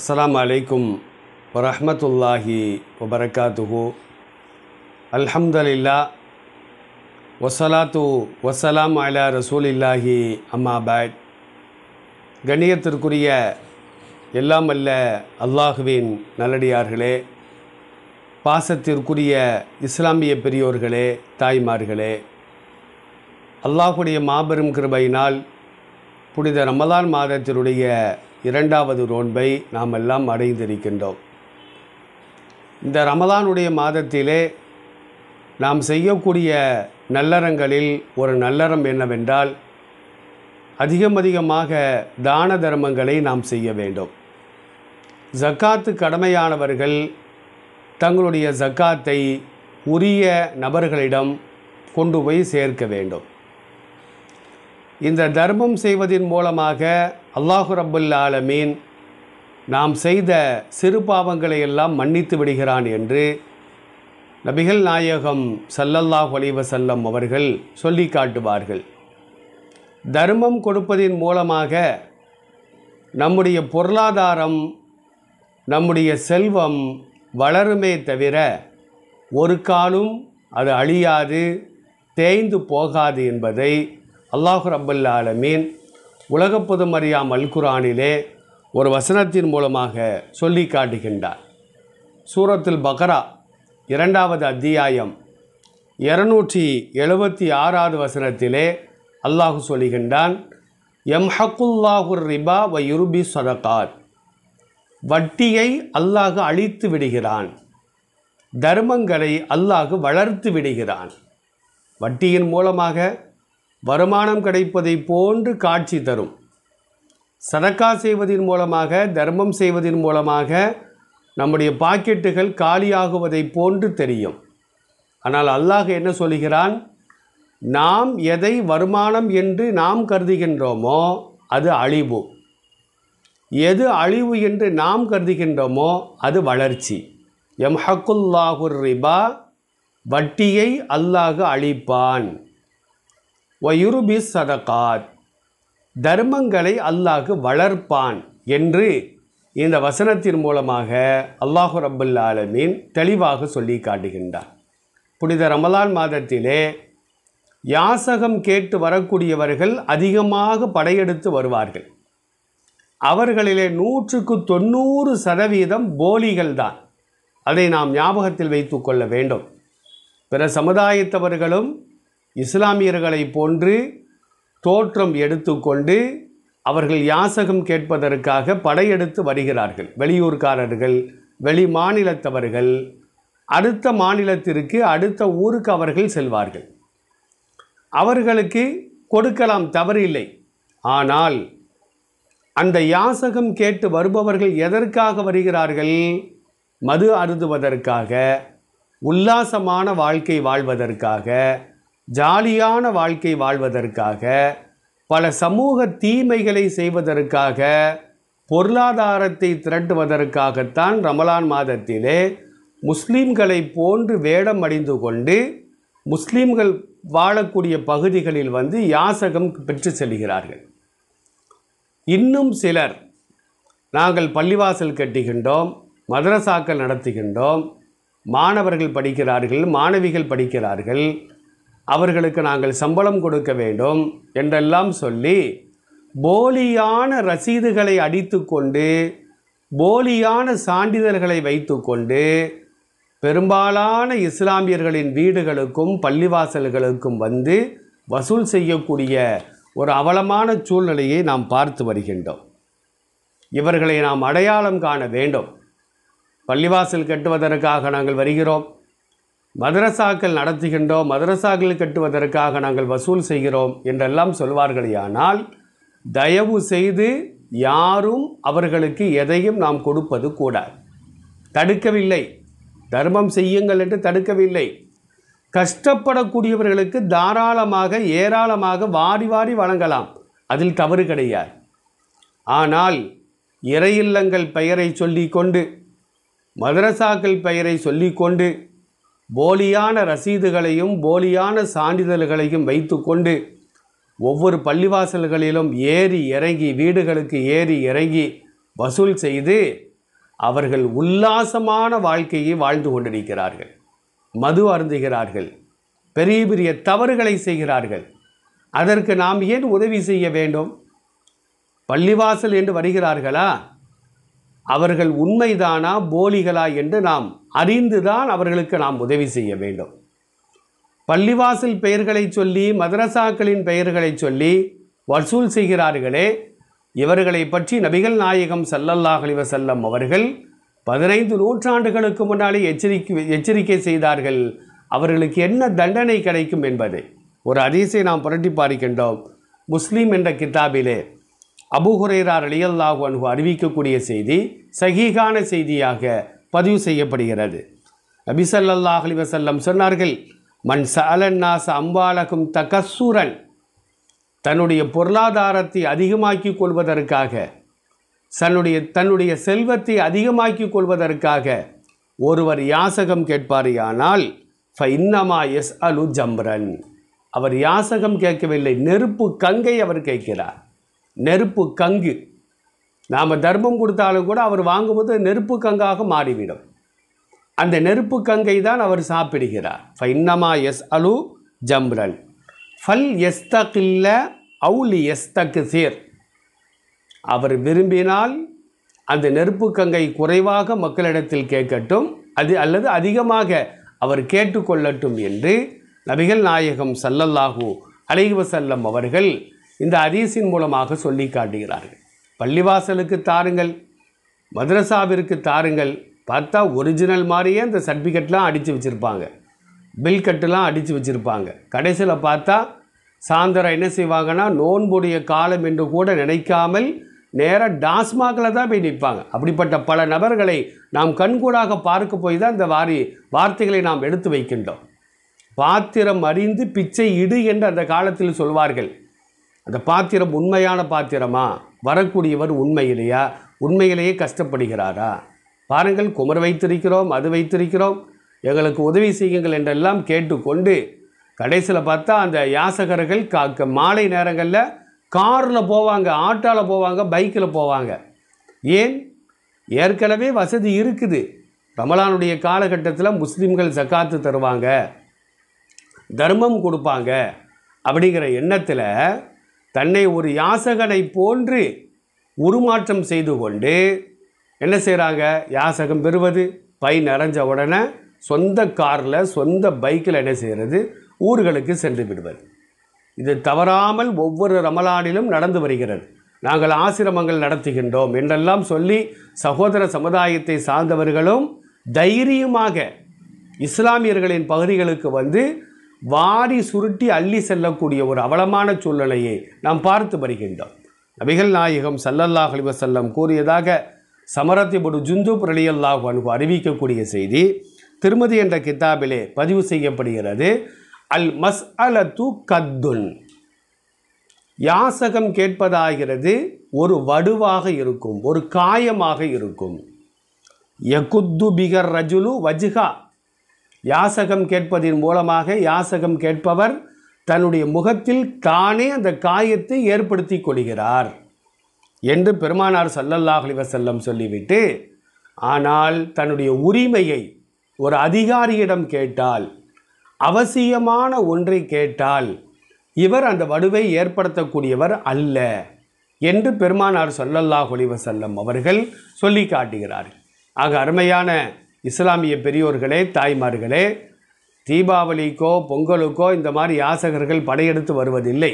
அஸ்லாம் அலைக்கும் வரமத்துல்லாஹி வபரகாத்துஹு அல்ஹம்தலில்லா வசலாத்து வசலாம் அலா ரசூல் இல்லாஹி அம்மாபேட் கண்ணியத்திற்குரிய எல்லாம் அல்ல அல்லாஹுவின் நல்லடியார்களே பாசத்திற்குரிய இஸ்லாமிய பெரியோர்களே தாய்மார்களே அல்லாஹுடைய மாபெரும் கிருபையினால் புனித ரமலான் மாதத்தினுடைய இரண்டாவது நோன்பை நாம் எல்லாம் அடைந்திருக்கின்றோம் இந்த ரமதானுடைய மாதத்திலே நாம் செய்யக்கூடிய நல்லறங்களில் ஒரு நல்லறம் என்னவென்றால் அதிகம் அதிகமாக தான தர்மங்களை நாம் செய்ய வேண்டும் ஜக்காத்து கடமையானவர்கள் தங்களுடைய ஜக்காத்தை உரிய நபர்களிடம் கொண்டு போய் சேர்க்க வேண்டும் இந்த தர்மம் செய்வதன் மூலமாக அல்லாஹு ரபுல்லால ஆலமீன் நாம் செய்த சிறு பாவங்களை எல்லாம் மன்னித்து விடுகிறான் என்று நபிகள் நாயகம் சல்லல்லாஹ் செல்லம் அவர்கள் சொல்லி காட்டுவார்கள் தர்மம் கொடுப்பதின் மூலமாக நம்முடைய பொருளாதாரம் நம்முடைய செல்வம் வளருமே தவிர ஒரு காலும் அது அழியாது தேய்ந்து போகாது என்பதை அல்லாஹு ரபுல்லாலமீன் உலகப்பொதுமறியாம் அல்குரானிலே ஒரு வசனத்தின் மூலமாக சொல்லி காட்டுகின்றார் சூரத்தில் பக்ரா இரண்டாவது அத்தியாயம் இருநூற்றி எழுபத்தி ஆறாவது வசனத்திலே அல்லாஹு சொல்கின்றான் எம் ஹக்குல்லாஹுர் ரிபா வ யுருபி சதகாத் வட்டியை அல்லாஹு அழித்து விடுகிறான் தர்மங்களை அல்லாஹு வளர்த்து விடுகிறான் வட்டியின் மூலமாக வருமானம் கிடைப்பதை போன்று காட்சி தரும் சதக்கா செய்வதன் மூலமாக தர்மம் செய்வதன் மூலமாக நம்முடைய பாக்கெட்டுகள் காலியாகுவதை போன்று தெரியும் ஆனால் அல்லாஹ் என்ன சொல்கிறான் நாம் எதை வருமானம் என்று நாம் கருதுகின்றோமோ அது அழிவு எது அழிவு என்று நாம் கருதுகின்றோமோ அது வளர்ச்சி எம் ஹக்குல்லாஹுர் ரிபா வட்டியை அல்லாஹ் அழிப்பான் வயுருபி சதகாத் தர்மங்களை அல்லாஹு வளர்ப்பான் என்று இந்த வசனத்தின் மூலமாக அல்லாஹு ரபுல் ஆலமீன் தெளிவாக சொல்லி காட்டுகின்றார் புனித ரமலான் மாதத்திலே யாசகம் கேட்டு வரக்கூடியவர்கள் அதிகமாக படையெடுத்து வருவார்கள் அவர்களிலே நூற்றுக்கு தொண்ணூறு சதவீதம் போலிகள் தான் அதை நாம் ஞாபகத்தில் வைத்து கொள்ள வேண்டும் பிற சமுதாயத்தவர்களும் இஸ்லாமியர்களை போன்று தோற்றம் எடுத்துக்கொண்டு அவர்கள் யாசகம் கேட்பதற்காக படையெடுத்து வருகிறார்கள் வெளியூர்காரர்கள் வெளி மாநிலத்தவர்கள் அடுத்த மாநிலத்திற்கு அடுத்த ஊருக்கு அவர்கள் செல்வார்கள் அவர்களுக்கு கொடுக்கலாம் தவறு இல்லை ஆனால் அந்த யாசகம் கேட்டு வருபவர்கள் எதற்காக வருகிறார்கள் மது அருதுவதற்காக உல்லாசமான வாழ்க்கை வாழ்வதற்காக ஜாலியான வாழ்க்கை வாழ்வதற்காக பல சமூக தீமைகளை செய்வதற்காக பொருளாதாரத்தை திரட்டுவதற்காகத்தான் ரமலான் மாதத்திலே முஸ்லீம்களை போன்று வேடம் அடைந்து கொண்டு முஸ்லீம்கள் வாழக்கூடிய பகுதிகளில் வந்து யாசகம் பெற்று செல்கிறார்கள் இன்னும் சிலர் நாங்கள் பள்ளிவாசல் கட்டுகின்றோம் மதரசாக்கள் நடத்துகின்றோம் மாணவர்கள் படிக்கிறார்கள் மாணவிகள் படிக்கிறார்கள் அவர்களுக்கு நாங்கள் சம்பளம் கொடுக்க வேண்டும் என்றெல்லாம் சொல்லி போலியான ரசீதுகளை அடித்துக்கொண்டு போலியான சான்றிதழ்களை வைத்துக்கொண்டு பெரும்பாலான இஸ்லாமியர்களின் வீடுகளுக்கும் பள்ளிவாசல்களுக்கும் வந்து வசூல் செய்யக்கூடிய ஒரு அவலமான சூழ்நிலையை நாம் பார்த்து வருகின்றோம் இவர்களை நாம் அடையாளம் காண வேண்டும் பள்ளிவாசல் கட்டுவதற்காக நாங்கள் வருகிறோம் மதரசாக்கள் நடத்துகின்றோம் மதரசாக்கள் கட்டுவதற்காக நாங்கள் வசூல் செய்கிறோம் என்றெல்லாம் சொல்வார்களேயானால் தயவு செய்து யாரும் அவர்களுக்கு எதையும் நாம் கொடுப்பது கூடாது தடுக்கவில்லை தர்மம் செய்யுங்கள் என்று தடுக்கவில்லை கஷ்டப்படக்கூடியவர்களுக்கு தாராளமாக ஏராளமாக வாரி வாரி வழங்கலாம் அதில் தவறு கிடையாது ஆனால் இறையில்லங்கள் பெயரை சொல்லிக்கொண்டு மதரசாக்கள் பெயரை சொல்லிக்கொண்டு போலியான ரசீதுகளையும் போலியான சான்றிதழ்களையும் வைத்துக்கொண்டு ஒவ்வொரு பள்ளிவாசல்களிலும் ஏறி இறங்கி வீடுகளுக்கு ஏறி இறங்கி வசூல் செய்து அவர்கள் உல்லாசமான வாழ்க்கையை வாழ்ந்து கொண்டிருக்கிறார்கள் மது அருந்துகிறார்கள் பெரிய பெரிய தவறுகளை செய்கிறார்கள் அதற்கு நாம் ஏன் உதவி செய்ய வேண்டும் பள்ளிவாசல் என்று வருகிறார்களா அவர்கள் உண்மைதானா போலிகளா என்று நாம் அறிந்துதான் அவர்களுக்கு நாம் உதவி செய்ய வேண்டும் பள்ளிவாசல் பெயர்களை சொல்லி மதரசாக்களின் பெயர்களை சொல்லி வசூல் செய்கிறார்களே இவர்களை பற்றி நபிகள் நாயகம் சல்லல்லாஹ் செல்லம் அவர்கள் பதினைந்து நூற்றாண்டுகளுக்கு முன்னாலே எச்சரிக்கை எச்சரிக்கை செய்தார்கள் அவர்களுக்கு என்ன தண்டனை கிடைக்கும் என்பதை ஒரு அதிசை நாம் புரட்டி பார்க்கின்றோம் முஸ்லீம் என்ற கித்தாபிலே அபுஹுரேரா அலியல்லாஹு அன்பு அறிவிக்கக்கூடிய செய்தி சகிகான செய்தியாக பதிவு செய்யப்படுகிறது நபிசல்லாஹ் அலி வசல்லம் சொன்னார்கள் மண் சலன்னாச அம்பாலகும் தகசூரன் தன்னுடைய பொருளாதாரத்தை அதிகமாக்கி கொள்வதற்காக தன்னுடைய தன்னுடைய செல்வத்தை அதிகமாக்கி கொள்வதற்காக ஒருவர் யாசகம் கேட்பாரியானால் இன்னமா எஸ் அலு ஜம்ரன் அவர் யாசகம் கேட்கவில்லை நெருப்பு கங்கை அவர் கேட்கிறார் நெருப்பு கங்கு நாம் தர்மம் கொடுத்தாலும் கூட அவர் வாங்கும்போது நெருப்பு கங்காக மாறிவிடும் அந்த நெருப்பு கங்கை தான் அவர் சாப்பிடுகிறார் ஃபைன்னமா எஸ் அலு ஜம்ரல் ஃபல் இல்லை அவுலி தக்கு சேர் அவர் விரும்பினால் அந்த நெருப்பு கங்கை குறைவாக மக்களிடத்தில் கேட்கட்டும் அது அல்லது அதிகமாக அவர் கேட்டுக்கொள்ளட்டும் என்று நபிகள் நாயகம் சல்லல்லாஹூ அலைவசல்லம் அவர்கள் இந்த அதீசின் மூலமாக சொல்லி காட்டுகிறார்கள் பள்ளிவாசலுக்கு தாருங்கள் மதரசாவிற்கு தாருங்கள் பார்த்தா ஒரிஜினல் மாதிரியே அந்த சர்டிஃபிகேட்லாம் அடித்து வச்சுருப்பாங்க பில் கட்டுலாம் அடித்து வச்சுருப்பாங்க கடைசியில் பார்த்தா சாயந்தரம் என்ன செய்வாங்கன்னா நோன்புடைய காலம் என்று கூட நினைக்காமல் நேராக டாஸ்மாகில் தான் போய் நிற்பாங்க அப்படிப்பட்ட பல நபர்களை நாம் கண்கூடாக பார்க்க போய் தான் இந்த வாரி வார்த்தைகளை நாம் எடுத்து வைக்கின்றோம் பாத்திரம் அறிந்து பிச்சை இடு என்று அந்த காலத்தில் சொல்வார்கள் அந்த பாத்திரம் உண்மையான பாத்திரமா வரக்கூடியவர் உண்மையிலேயா உண்மையிலேயே கஷ்டப்படுகிறாரா பாருங்கள் குமர் வைத்திருக்கிறோம் அது வைத்திருக்கிறோம் எங்களுக்கு உதவி செய்யுங்கள் என்றெல்லாம் கேட்டுக்கொண்டு கடைசியில் பார்த்தா அந்த யாசகர்கள் கா மாலை நேரங்களில் காரில் போவாங்க ஆட்டோவில் போவாங்க பைக்கில் போவாங்க ஏன் ஏற்கனவே வசதி இருக்குது ரமலானுடைய காலகட்டத்தில் முஸ்லீம்கள் ஜக்காத்து தருவாங்க தர்மம் கொடுப்பாங்க அப்படிங்கிற எண்ணத்தில் தன்னை ஒரு யாசகனை போன்று உருமாற்றம் செய்து கொண்டு என்ன செய்கிறாங்க யாசகம் பெறுவது பை நிறைஞ்ச உடனே சொந்த காரில் சொந்த பைக்கில் என்ன செய்கிறது ஊர்களுக்கு சென்று விடுவது இது தவறாமல் ஒவ்வொரு ரமலானிலும் நடந்து வருகிறது நாங்கள் ஆசிரமங்கள் நடத்துகின்றோம் என்றெல்லாம் சொல்லி சகோதர சமுதாயத்தை சார்ந்தவர்களும் தைரியமாக இஸ்லாமியர்களின் பகுதிகளுக்கு வந்து வாரி சுருட்டி அள்ளி செல்லக்கூடிய ஒரு அவலமான சூழ்நிலையை நாம் பார்த்து வருகின்றோம் நபிகள் நாயகம் சல்லல்லாஹ் வசல்லம் கூறியதாக சமரத்திபுடு ஜுந்து பிரலியல்லாஹ் அனுப்பு அறிவிக்கக்கூடிய செய்தி திருமதி என்ற கித்தாபிலே பதிவு செய்யப்படுகிறது அல் மஸ் அலத்து கத்துன் யாசகம் கேட்பதாகிறது ஒரு வடுவாக இருக்கும் ஒரு காயமாக இருக்கும் யகுத்து பிகர் ரஜுலு வஜ்ஹா யாசகம் கேட்பதின் மூலமாக யாசகம் கேட்பவர் தன்னுடைய முகத்தில் தானே அந்த காயத்தை ஏற்படுத்தி கொள்கிறார் என்று பெருமானார் சல்லல்லாஹ் செல்லம் சொல்லிவிட்டு ஆனால் தன்னுடைய உரிமையை ஒரு அதிகாரியிடம் கேட்டால் அவசியமான ஒன்றை கேட்டால் இவர் அந்த வடுவை ஏற்படுத்தக்கூடியவர் அல்ல என்று பெருமானார் சொல்லல்லாஹ் செல்லம் அவர்கள் சொல்லி காட்டுகிறார் ஆக அருமையான இஸ்லாமிய பெரியோர்களே தாய்மார்களே தீபாவளிக்கோ பொங்கலுக்கோ இந்த மாதிரி யாசகர்கள் படையெடுத்து வருவதில்லை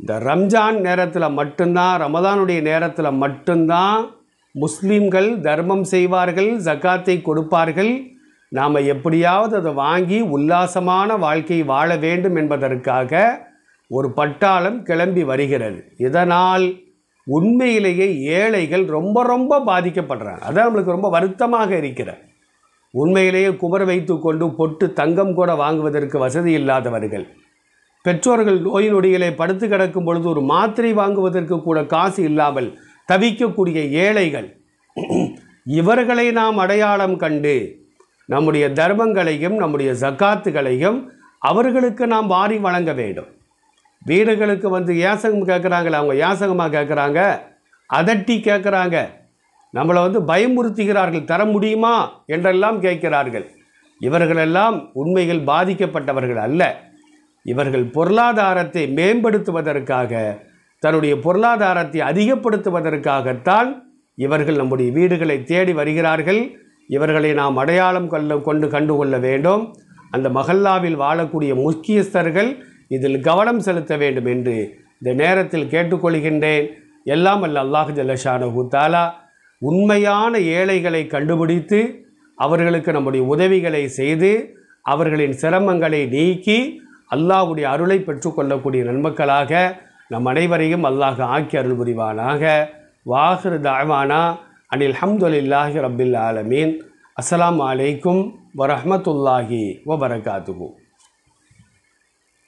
இந்த ரம்ஜான் நேரத்தில் மட்டும்தான் ரமதானுடைய நேரத்தில் மட்டும்தான் முஸ்லீம்கள் தர்மம் செய்வார்கள் ஜக்காத்தை கொடுப்பார்கள் நாம் எப்படியாவது அதை வாங்கி உல்லாசமான வாழ்க்கை வாழ வேண்டும் என்பதற்காக ஒரு பட்டாளம் கிளம்பி வருகிறது இதனால் உண்மையிலேயே ஏழைகள் ரொம்ப ரொம்ப பாதிக்கப்படுறாங்க அதான் நம்மளுக்கு ரொம்ப வருத்தமாக இருக்கிற உண்மையிலேயே குமர வைத்து கொண்டு பொட்டு தங்கம் கூட வாங்குவதற்கு வசதி இல்லாதவர்கள் பெற்றோர்கள் நோய் நொடிகளை படுத்து கிடக்கும் பொழுது ஒரு மாத்திரை வாங்குவதற்கு கூட காசு இல்லாமல் தவிக்கக்கூடிய ஏழைகள் இவர்களை நாம் அடையாளம் கண்டு நம்முடைய தர்மங்களையும் நம்முடைய ஜக்காத்துகளையும் அவர்களுக்கு நாம் வாரி வழங்க வேண்டும் வீடுகளுக்கு வந்து யாசகம் கேட்குறாங்களே அவங்க யாசகமாக கேட்குறாங்க அதட்டி கேட்குறாங்க நம்மளை வந்து பயமுறுத்துகிறார்கள் தர முடியுமா என்றெல்லாம் கேட்கிறார்கள் இவர்களெல்லாம் உண்மையில் பாதிக்கப்பட்டவர்கள் அல்ல இவர்கள் பொருளாதாரத்தை மேம்படுத்துவதற்காக தன்னுடைய பொருளாதாரத்தை அதிகப்படுத்துவதற்காகத்தான் இவர்கள் நம்முடைய வீடுகளை தேடி வருகிறார்கள் இவர்களை நாம் அடையாளம் கொள்ள கொண்டு கண்டுகொள்ள வேண்டும் அந்த மஹல்லாவில் வாழக்கூடிய முக்கியஸ்தர்கள் இதில் கவனம் செலுத்த வேண்டும் என்று இந்த நேரத்தில் கேட்டுக்கொள்கின்றேன் எல்லாம் அல்ல அல்லாஹ் ஜல்லஷானு தாலா உண்மையான ஏழைகளை கண்டுபிடித்து அவர்களுக்கு நம்முடைய உதவிகளை செய்து அவர்களின் சிரமங்களை நீக்கி அல்லாஹுடைய அருளை பெற்றுக்கொள்ளக்கூடிய நன்மக்களாக நம் அனைவரையும் அல்லாஹ் ஆக்கி அருள் புரிவானாக வாஹிரு தாவானா அனில் ஹம்துலில்லாஹி ரபில் ஆலமீன் அஸ்லாம் அலைக்கும் வரமத்துல்லாஹி வபரகாத்துகும்